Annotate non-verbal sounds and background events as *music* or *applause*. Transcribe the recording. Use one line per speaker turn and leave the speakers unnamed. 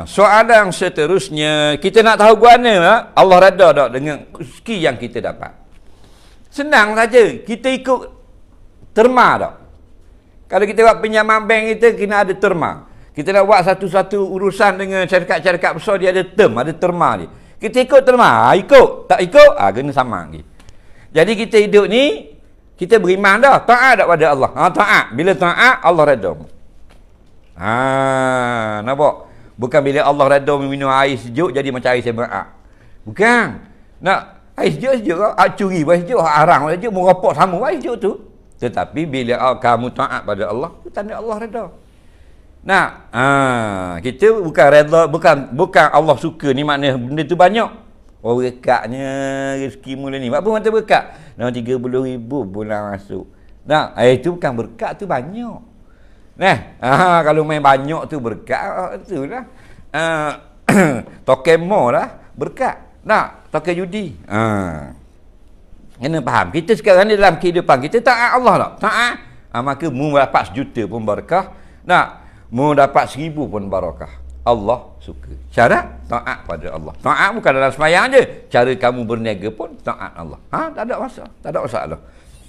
Ah, soalan seterusnya kita nak tahu guana ah. Allah reda tak dengan rezeki yang kita dapat senang saja kita ikut terma tak kalau kita buat pinjaman bank kita kena ada terma kita nak buat satu-satu urusan dengan syarikat-syarikat besar dia ada term ada terma ni kita ikut terma ha, ikut tak ikut ha, kena sama lagi jadi kita hidup ni kita beriman dah taat dah pada Allah ha, taat bila taat Allah reda ha, nampak Bukan bila Allah redha minum air sejuk jadi macam air semerak. Bukan. Nak air sejuk sejuk ke? Ah, curi air sejuk, arang air sejuk, merapak sama air sejuk tu. Tetapi bila ah, kamu taat pada Allah,
itu tanda Allah redha.
Nak, ha, kita bukan redha, bukan bukan Allah suka ni makna benda tu banyak. Oh rekatnya rezeki mula ni. Apa mata berkat? Dalam 30,000 bulan masuk. Nah, itu bukan berkat tu banyak. Nah, ah, kalau main banyak tu berkat oh, tu lah. Ah, *coughs* toke mo lah berkat. Nah, toke judi. Ah. Kena faham. Kita sekarang ni dalam kehidupan kita taat Allah tak? Taat. Ah, maka mu dapat sejuta pun berkah. Nah, mu dapat seribu pun barakah. Allah suka. Cara taat pada Allah. Taat bukan dalam semayang je. Cara kamu berniaga pun taat Allah.
Ha, tak ada masalah. Tak ada
masalah.